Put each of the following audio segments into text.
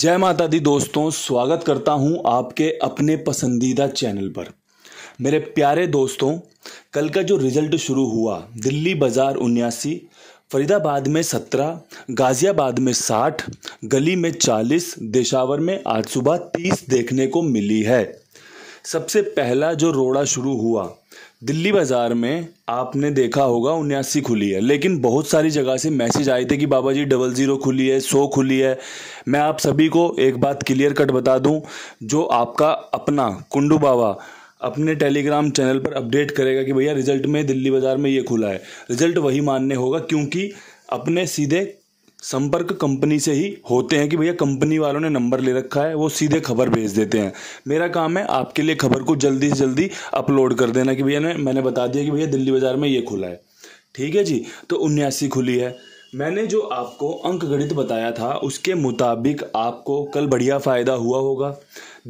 जय माता दी दोस्तों स्वागत करता हूं आपके अपने पसंदीदा चैनल पर मेरे प्यारे दोस्तों कल का जो रिजल्ट शुरू हुआ दिल्ली बाज़ार उन्यासी फरीदाबाद में सत्रह गाज़ियाबाद में साठ गली में चालीस देशावर में आज सुबह तीस देखने को मिली है सबसे पहला जो रोड़ा शुरू हुआ दिल्ली बाज़ार में आपने देखा होगा उन्यासी खुली है लेकिन बहुत सारी जगह से मैसेज आए थे कि बाबा जी डबल ज़ीरो खुली है सौ खुली है मैं आप सभी को एक बात क्लियर कट बता दूं जो आपका अपना कुंडू बाबा अपने टेलीग्राम चैनल पर अपडेट करेगा कि भैया रिजल्ट में दिल्ली बाज़ार में ये खुला है रिजल्ट वही मानने होगा क्योंकि अपने सीधे संपर्क कंपनी से ही होते हैं कि भैया कंपनी वालों ने नंबर ले रखा है वो सीधे खबर भेज देते हैं मेरा काम है आपके लिए खबर को जल्दी से जल्दी अपलोड कर देना कि भैया ने मैंने बता दिया कि भैया दिल्ली बाज़ार में ये खुला है ठीक है जी तो उन्यासी खुली है मैंने जो आपको अंकगणित बताया था उसके मुताबिक आपको कल बढ़िया फ़ायदा हुआ होगा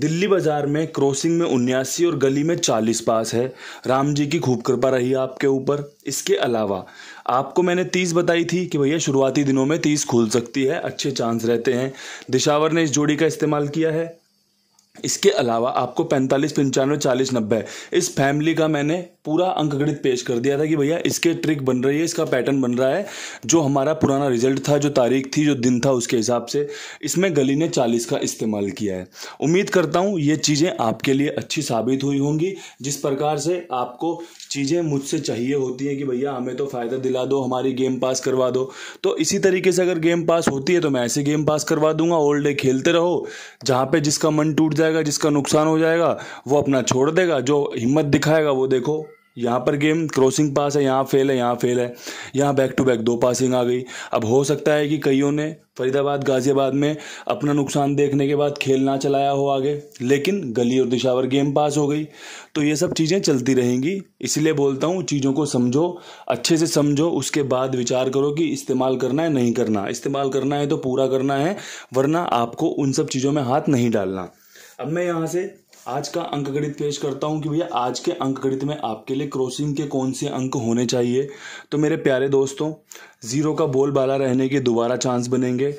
दिल्ली बाज़ार में क्रॉसिंग में उन्यासी और गली में चालीस पास है राम जी की खूब कृपा रही आपके ऊपर इसके अलावा आपको मैंने तीस बताई थी कि भैया शुरुआती दिनों में तीस खुल सकती है अच्छे चांस रहते हैं दिशावर ने इस जोड़ी का इस्तेमाल किया है इसके अलावा आपको पैंतालीस पंचानवे चालीस नब्बे इस फैमिली का मैंने पूरा अंकगणित पेश कर दिया था कि भैया इसके ट्रिक बन रही है इसका पैटर्न बन रहा है जो हमारा पुराना रिजल्ट था जो तारीख थी जो दिन था उसके हिसाब से इसमें गली ने चालीस का इस्तेमाल किया है उम्मीद करता हूँ ये चीज़ें आपके लिए अच्छी साबित हुई होंगी जिस प्रकार से आपको चीज़ें मुझसे चाहिए होती हैं कि भैया हमें तो फ़ायदा दिला दो हमारी गेम पास करवा दो तो इसी तरीके से अगर गेम पास होती है तो मैं ऐसे गेम पास करवा दूंगा ओल्ड डे खेलते रहो जहाँ पर जिसका मन टूट जाएगा जिसका नुकसान हो जाएगा वो अपना छोड़ देगा जो हिम्मत दिखाएगा वो देखो यहाँ पर गेम क्रॉसिंग पास है यहाँ फेल है यहाँ फेल है यहाँ बैक टू बैक दो पासिंग आ गई अब हो सकता है कि कईयों ने फरीदाबाद गाज़ियाबाद में अपना नुकसान देखने के बाद खेल ना चलाया हो आगे लेकिन गली और दिशावर गेम पास हो गई तो ये सब चीज़ें चलती रहेंगी इसलिए बोलता हूँ चीज़ों को समझो अच्छे से समझो उसके बाद विचार करो कि इस्तेमाल करना है नहीं करना इस्तेमाल करना है तो पूरा करना है वरना आपको उन सब चीज़ों में हाथ नहीं डालना अब मैं यहाँ से आज का अंक गणित पेश करता हूँ कि भैया आज के अंक गणित में आपके लिए क्रॉसिंग के कौन से अंक होने चाहिए तो मेरे प्यारे दोस्तों ज़ीरो का बोलबाला रहने के दोबारा चांस बनेंगे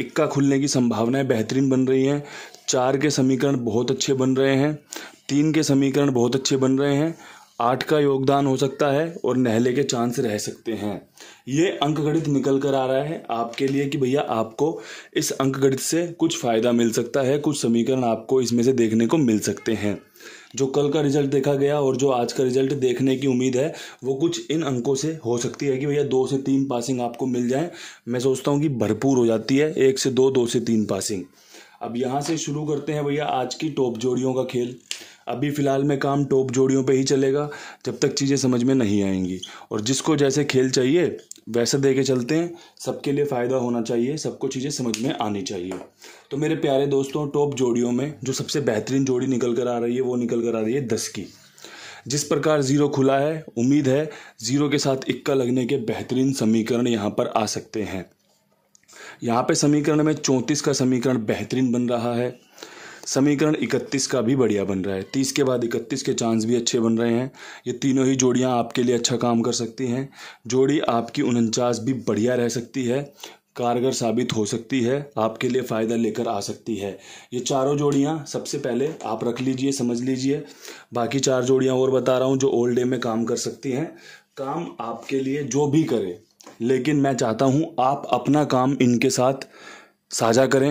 इक्का खुलने की संभावनाएं बेहतरीन बन रही हैं चार के समीकरण बहुत अच्छे बन रहे हैं तीन के समीकरण बहुत अच्छे बन रहे हैं आठ का योगदान हो सकता है और नहले के चांस रह सकते हैं ये अंकगणित निकल कर आ रहा है आपके लिए कि भैया आपको इस अंकगणित से कुछ फ़ायदा मिल सकता है कुछ समीकरण आपको इसमें से देखने को मिल सकते हैं जो कल का रिजल्ट देखा गया और जो आज का रिजल्ट देखने की उम्मीद है वो कुछ इन अंकों से हो सकती है कि भैया दो से तीन पासिंग आपको मिल जाए मैं सोचता हूँ कि भरपूर हो जाती है एक से दो दो से तीन पासिंग अब यहाँ से शुरू करते हैं भैया आज की टॉप जोड़ियों का खेल अभी फ़िलहाल में काम टॉप जोड़ियों पे ही चलेगा जब तक चीज़ें समझ में नहीं आएंगी और जिसको जैसे खेल चाहिए वैसा दे के चलते हैं सबके लिए फ़ायदा होना चाहिए सबको चीज़ें समझ में आनी चाहिए तो मेरे प्यारे दोस्तों टॉप जोड़ियों में जो सबसे बेहतरीन जोड़ी निकल कर आ रही है वो निकल कर आ रही है दस की जिस प्रकार ज़ीरो खुला है उम्मीद है ज़ीरो के साथ इक्का लगने के बेहतरीन समीकरण यहाँ पर आ सकते हैं यहाँ पे समीकरण में चौंतीस का समीकरण बेहतरीन बन रहा है समीकरण 31 का भी बढ़िया बन रहा है 30 के बाद 31 के चांस भी अच्छे बन रहे हैं ये तीनों ही जोड़ियां आपके लिए अच्छा काम कर सकती हैं जोड़ी आपकी उनचास भी बढ़िया रह सकती है कारगर साबित हो सकती है आपके लिए फ़ायदा लेकर आ सकती है ये चारों जोड़ियाँ सबसे पहले आप रख लीजिए समझ लीजिए बाकी चार जोड़ियाँ और बता रहा हूँ जो ओल्ड डे में काम कर सकती हैं काम आपके लिए जो भी करें लेकिन मैं चाहता हूँ आप अपना काम इनके साथ साझा करें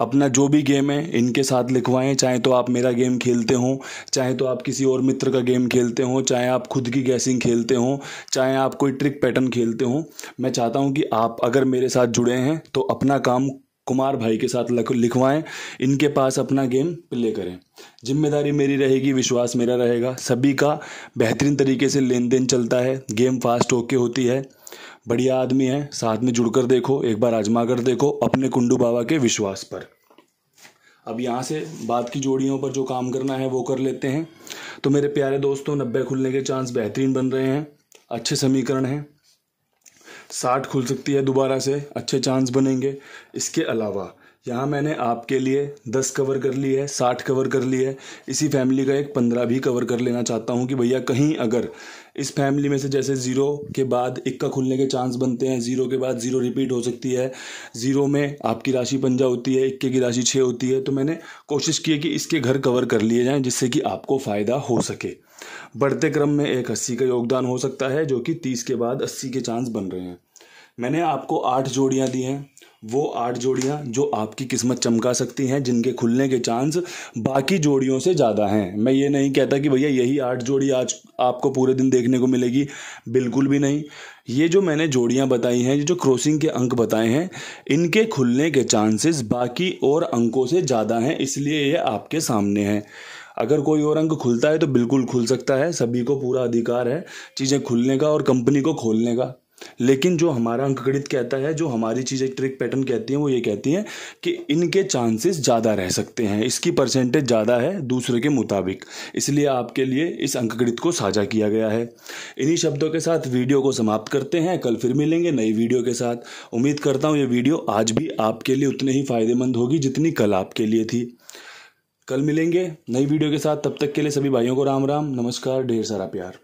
अपना जो भी गेम है इनके साथ लिखवाएं चाहे तो आप मेरा गेम खेलते हों चाहे तो आप किसी और मित्र का गेम खेलते हों चाहे आप खुद की गैसिंग खेलते हों चाहे आप कोई ट्रिक पैटर्न खेलते हों मैं चाहता हूं कि आप अगर मेरे साथ जुड़े हैं तो अपना काम कुमार भाई के साथ लिखवाएं इनके पास अपना गेम प्ले करें जिम्मेदारी मेरी रहेगी विश्वास मेरा रहेगा सभी का बेहतरीन तरीके से लेन देन चलता है गेम फास्ट होके होती है बढ़िया आदमी है साथ में जुड़कर देखो एक बार आजमा कर देखो अपने कुंडू बाबा के विश्वास पर अब यहाँ से बात की जोड़ियों पर जो काम करना है वो कर लेते हैं तो मेरे प्यारे दोस्तों नब्बे खुलने के चांस बेहतरीन बन रहे हैं अच्छे समीकरण हैं साठ खुल सकती है दोबारा से अच्छे चांस बनेंगे इसके अलावा यहाँ मैंने आपके लिए दस कवर कर ली है साठ कवर कर ली है इसी फैमिली का एक पंद्रह भी कवर कर लेना चाहता हूँ कि भैया कहीं अगर इस फैमिली में से जैसे ज़ीरो के बाद इक्का खुलने के चांस बनते हैं ज़ीरो के बाद ज़ीरो रिपीट हो सकती है ज़ीरो में आपकी राशि पंजा होती है इक्के की राशि छः होती है तो मैंने कोशिश की है कि इसके घर कवर कर लिए जाएँ जिससे कि आपको फ़ायदा हो सके बढ़ते क्रम में एक अस्सी का योगदान हो सकता है जो कि तीस के बाद अस्सी के चांस बन रहे हैं मैंने आपको आठ जोड़ियाँ दी हैं वो आठ जोड़ियां जो आपकी किस्मत चमका सकती हैं जिनके खुलने के चांस बाकी जोड़ियों से ज़्यादा हैं मैं ये नहीं कहता कि भैया यही आठ जोड़ी आज आपको पूरे दिन देखने को मिलेगी बिल्कुल भी नहीं ये जो मैंने जोड़ियां बताई हैं ये जो क्रॉसिंग के अंक बताए हैं इनके खुलने के चांसेस बाकी और अंकों से ज़्यादा हैं इसलिए ये आपके सामने हैं अगर कोई और अंक खुलता है तो बिल्कुल खुल सकता है सभी को पूरा अधिकार है चीज़ें खुलने का और कंपनी को खोलने का लेकिन जो हमारा अंकगणित कहता है जो हमारी चीज़ें ट्रिक पैटर्न कहती हैं वो ये कहती हैं कि इनके चांसेस ज़्यादा रह सकते हैं इसकी परसेंटेज ज़्यादा है दूसरे के मुताबिक इसलिए आपके लिए इस अंकगणित को साझा किया गया है इन्हीं शब्दों के साथ वीडियो को समाप्त करते हैं कल फिर मिलेंगे नई वीडियो के साथ उम्मीद करता हूँ ये वीडियो आज भी आपके लिए उतने ही फ़ायदेमंद होगी जितनी कल आपके लिए थी कल मिलेंगे नई वीडियो के साथ तब तक के लिए सभी भाइयों को राम राम नमस्कार ढेर सारा प्यार